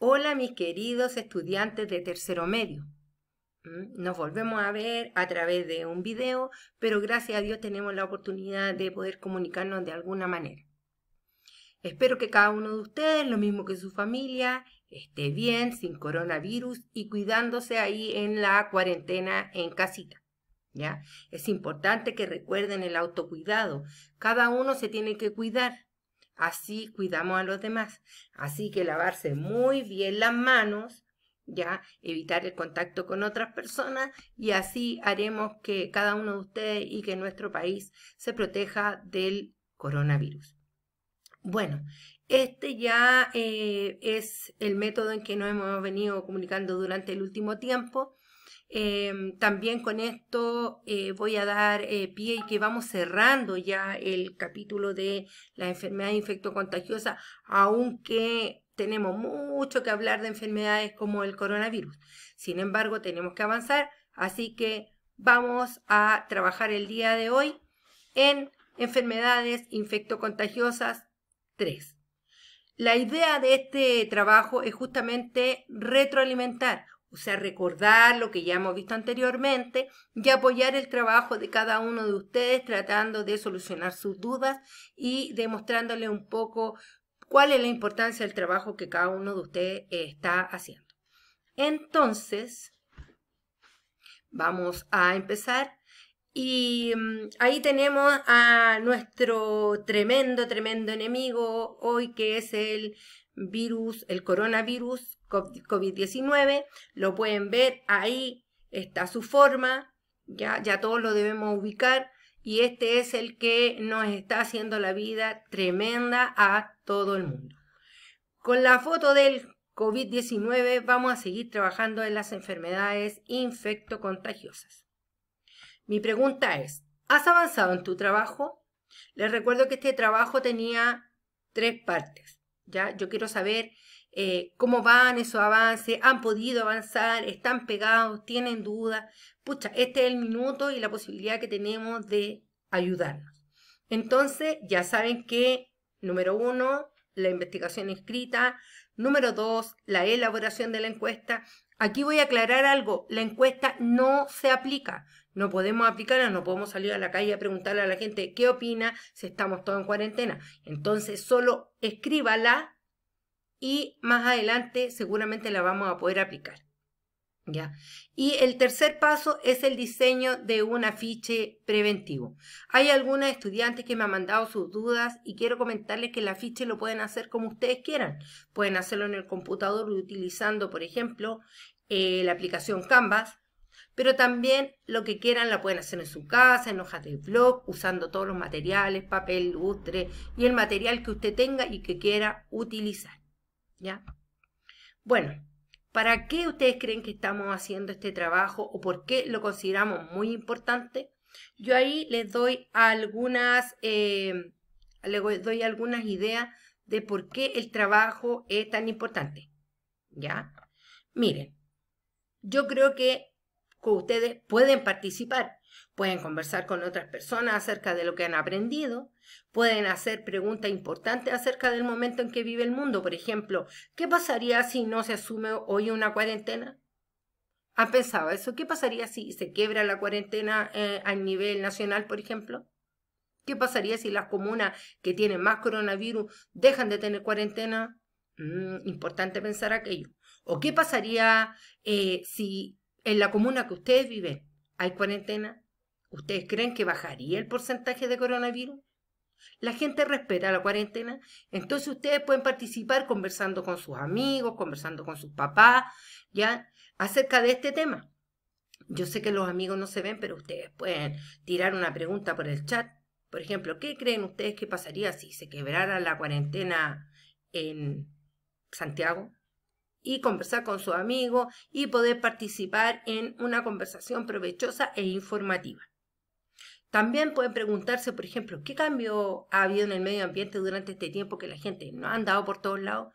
Hola mis queridos estudiantes de tercero medio. Mm, nos volvemos a ver a través de un video, pero gracias a Dios tenemos la oportunidad de poder comunicarnos de alguna manera. Espero que cada uno de ustedes, lo mismo que su familia, esté bien, sin coronavirus y cuidándose ahí en la cuarentena en casita. ¿ya? Es importante que recuerden el autocuidado. Cada uno se tiene que cuidar. Así cuidamos a los demás. Así que lavarse muy bien las manos, ya evitar el contacto con otras personas y así haremos que cada uno de ustedes y que nuestro país se proteja del coronavirus. Bueno, este ya eh, es el método en que nos hemos venido comunicando durante el último tiempo. Em, también con esto eh, voy a dar eh, pie y que vamos cerrando ya el capítulo de la enfermedad infectocontagiosa, aunque tenemos mucho que hablar de enfermedades como el coronavirus. Sin embargo, tenemos que avanzar, así que vamos a trabajar el día de hoy en enfermedades infectocontagiosas 3. La idea de este trabajo es justamente retroalimentar o sea, recordar lo que ya hemos visto anteriormente y apoyar el trabajo de cada uno de ustedes tratando de solucionar sus dudas y demostrándole un poco cuál es la importancia del trabajo que cada uno de ustedes está haciendo. Entonces, vamos a empezar y mm, ahí tenemos a nuestro tremendo, tremendo enemigo hoy que es el virus, el coronavirus COVID-19. Lo pueden ver, ahí está su forma, ya, ya todos lo debemos ubicar. Y este es el que nos está haciendo la vida tremenda a todo el mundo. Con la foto del COVID-19 vamos a seguir trabajando en las enfermedades infectocontagiosas. Mi pregunta es, ¿has avanzado en tu trabajo? Les recuerdo que este trabajo tenía tres partes. ¿ya? Yo quiero saber eh, cómo van esos avances, han podido avanzar, están pegados, tienen dudas. Pucha, este es el minuto y la posibilidad que tenemos de ayudarnos. Entonces, ya saben que, número uno, la investigación escrita, número dos, la elaboración de la encuesta Aquí voy a aclarar algo, la encuesta no se aplica, no podemos aplicarla, no podemos salir a la calle a preguntarle a la gente qué opina si estamos todos en cuarentena. Entonces solo escríbala y más adelante seguramente la vamos a poder aplicar. ¿Ya? Y el tercer paso es el diseño de un afiche preventivo. Hay algunas estudiantes que me han mandado sus dudas y quiero comentarles que el afiche lo pueden hacer como ustedes quieran. Pueden hacerlo en el computador utilizando, por ejemplo, eh, la aplicación Canvas, pero también lo que quieran la pueden hacer en su casa, en hojas de blog, usando todos los materiales, papel, lustre y el material que usted tenga y que quiera utilizar. ¿Ya? Bueno, ¿Para qué ustedes creen que estamos haciendo este trabajo o por qué lo consideramos muy importante? Yo ahí les doy algunas, eh, doy algunas ideas de por qué el trabajo es tan importante. ¿Ya? Miren, yo creo que ustedes pueden participar, pueden conversar con otras personas acerca de lo que han aprendido, Pueden hacer preguntas importantes acerca del momento en que vive el mundo. Por ejemplo, ¿qué pasaría si no se asume hoy una cuarentena? ¿Han pensado eso? ¿Qué pasaría si se quiebra la cuarentena eh, a nivel nacional, por ejemplo? ¿Qué pasaría si las comunas que tienen más coronavirus dejan de tener cuarentena? Mm, importante pensar aquello. ¿O qué pasaría eh, si en la comuna que ustedes viven hay cuarentena? ¿Ustedes creen que bajaría el porcentaje de coronavirus? La gente respeta la cuarentena, entonces ustedes pueden participar conversando con sus amigos, conversando con sus papás, ya, acerca de este tema. Yo sé que los amigos no se ven, pero ustedes pueden tirar una pregunta por el chat. Por ejemplo, ¿qué creen ustedes que pasaría si se quebrara la cuarentena en Santiago? Y conversar con sus amigos y poder participar en una conversación provechosa e informativa. También pueden preguntarse, por ejemplo, qué cambio ha habido en el medio ambiente durante este tiempo que la gente no ha andado por todos lados.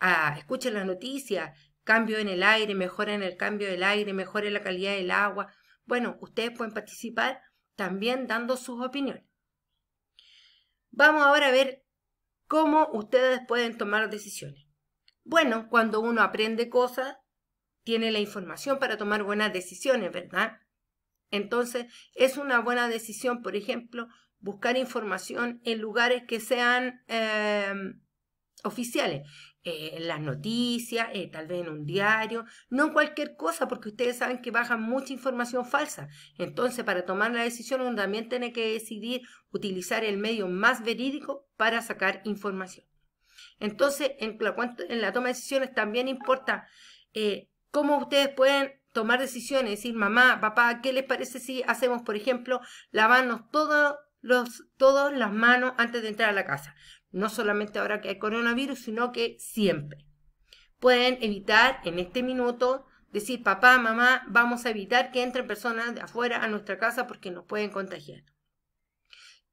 Ah, escuchen las noticias, cambio en el aire, mejora en el cambio del aire, mejora la calidad del agua. Bueno, ustedes pueden participar también dando sus opiniones. Vamos ahora a ver cómo ustedes pueden tomar decisiones. Bueno, cuando uno aprende cosas, tiene la información para tomar buenas decisiones, ¿verdad? Entonces, es una buena decisión, por ejemplo, buscar información en lugares que sean em, oficiales, eh, en las noticias, eh, tal vez en un diario, no en cualquier cosa, porque ustedes saben que bajan mucha información falsa. Entonces, para tomar la decisión, uno también tiene que decidir utilizar el medio más verídico para sacar información. Entonces, en la toma de decisiones también importa eh, cómo ustedes pueden tomar decisiones, decir, mamá, papá, ¿qué les parece si hacemos, por ejemplo, lavarnos todos los, todas las manos antes de entrar a la casa? No solamente ahora que hay coronavirus, sino que siempre. Pueden evitar en este minuto decir, papá, mamá, vamos a evitar que entren personas de afuera a nuestra casa porque nos pueden contagiar.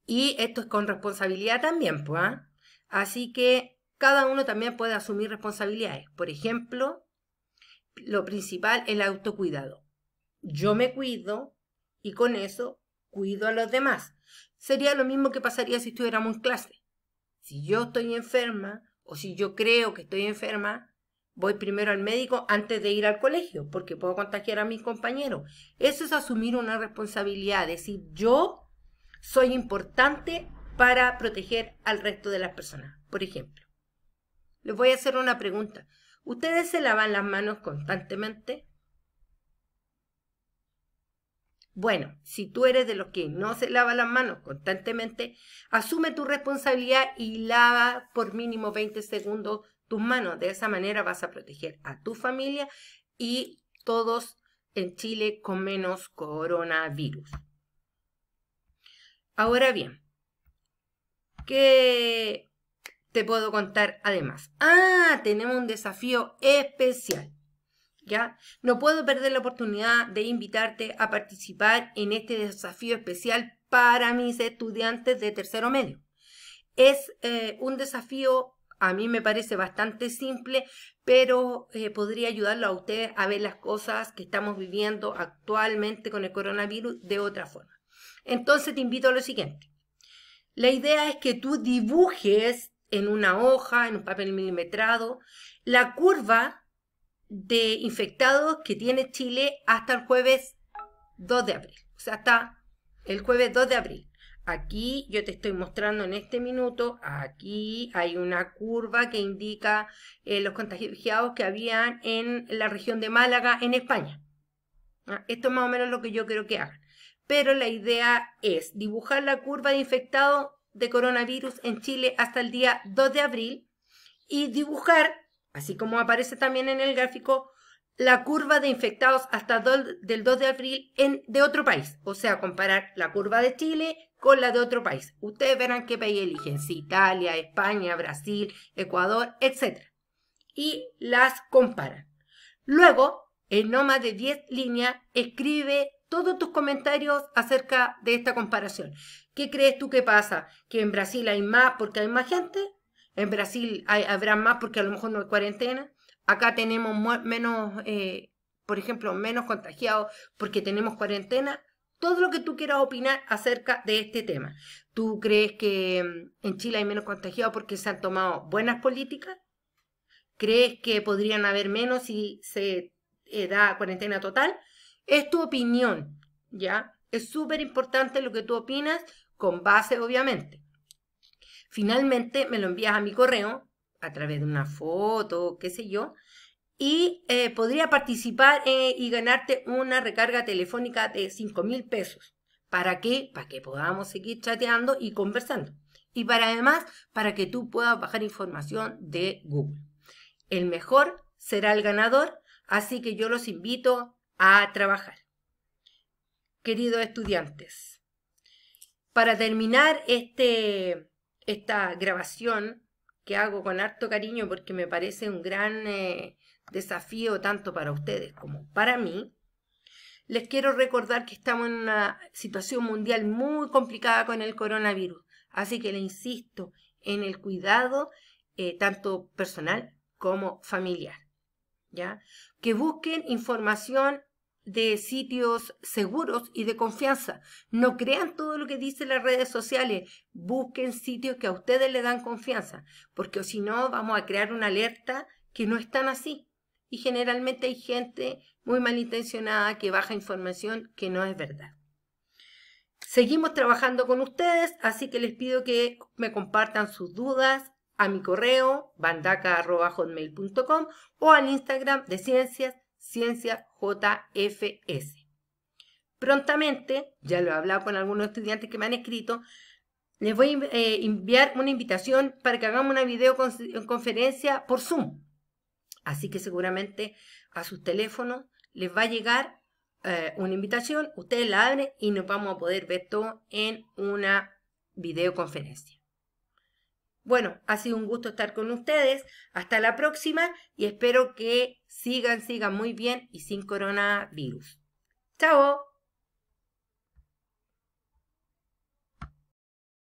Y esto es con responsabilidad también, pues. ¿ah? Así que cada uno también puede asumir responsabilidades. Por ejemplo, lo principal, es el autocuidado. Yo me cuido y con eso cuido a los demás. Sería lo mismo que pasaría si estuviéramos en clase. Si yo estoy enferma o si yo creo que estoy enferma, voy primero al médico antes de ir al colegio porque puedo contagiar a mis compañeros. Eso es asumir una responsabilidad, decir yo soy importante para proteger al resto de las personas. Por ejemplo, les voy a hacer una pregunta. ¿Ustedes se lavan las manos constantemente? Bueno, si tú eres de los que no se lava las manos constantemente, asume tu responsabilidad y lava por mínimo 20 segundos tus manos. De esa manera vas a proteger a tu familia y todos en Chile con menos coronavirus. Ahora bien, ¿qué, te puedo contar además. Ah, tenemos un desafío especial. ¿Ya? No puedo perder la oportunidad de invitarte a participar en este desafío especial para mis estudiantes de tercero medio. Es eh, un desafío, a mí me parece bastante simple, pero eh, podría ayudarlo a ustedes a ver las cosas que estamos viviendo actualmente con el coronavirus de otra forma. Entonces te invito a lo siguiente. La idea es que tú dibujes en una hoja, en un papel milimetrado. La curva de infectados que tiene Chile hasta el jueves 2 de abril, o sea, hasta el jueves 2 de abril. Aquí yo te estoy mostrando en este minuto, aquí hay una curva que indica eh, los contagiados que habían en la región de Málaga, en España. Ah, esto es más o menos lo que yo quiero que hagan. Pero la idea es dibujar la curva de infectados de coronavirus en Chile hasta el día 2 de abril y dibujar, así como aparece también en el gráfico, la curva de infectados hasta el del 2 de abril en, de otro país. O sea, comparar la curva de Chile con la de otro país. Ustedes verán qué país eligen, si Italia, España, Brasil, Ecuador, etc. Y las comparan. Luego, en no de 10 líneas, escribe todos tus comentarios acerca de esta comparación. ¿Qué crees tú que pasa? ¿Que en Brasil hay más porque hay más gente? ¿En Brasil habrá más porque a lo mejor no hay cuarentena? ¿Acá tenemos menos, eh, por ejemplo, menos contagiados porque tenemos cuarentena? Todo lo que tú quieras opinar acerca de este tema. ¿Tú crees que mm, en Chile hay menos contagiados porque se han tomado buenas políticas? ¿Crees que podrían haber menos si se eh, da cuarentena total? Es tu opinión, ¿ya? Es súper importante lo que tú opinas con base, obviamente. Finalmente, me lo envías a mi correo a través de una foto, qué sé yo, y eh, podría participar eh, y ganarte una recarga telefónica de 5 mil pesos. ¿Para qué? Para que podamos seguir chateando y conversando. Y para además, para que tú puedas bajar información de Google. El mejor será el ganador, así que yo los invito a trabajar. Queridos estudiantes, para terminar este, esta grabación que hago con harto cariño porque me parece un gran eh, desafío tanto para ustedes como para mí, les quiero recordar que estamos en una situación mundial muy complicada con el coronavirus. Así que le insisto en el cuidado eh, tanto personal como familiar. ¿ya? Que busquen información de sitios seguros y de confianza. No crean todo lo que dicen las redes sociales. Busquen sitios que a ustedes le dan confianza, porque si no vamos a crear una alerta que no es así. Y generalmente hay gente muy malintencionada que baja información que no es verdad. Seguimos trabajando con ustedes, así que les pido que me compartan sus dudas a mi correo bandaca.com o al Instagram de ciencias Ciencia JFS. Prontamente, ya lo he hablado con algunos estudiantes que me han escrito, les voy a eh, enviar una invitación para que hagamos una videoconferencia por Zoom. Así que seguramente a sus teléfonos les va a llegar eh, una invitación, ustedes la abren y nos vamos a poder ver todo en una videoconferencia. Bueno, ha sido un gusto estar con ustedes. Hasta la próxima y espero que sigan, sigan muy bien y sin coronavirus. ¡Chao!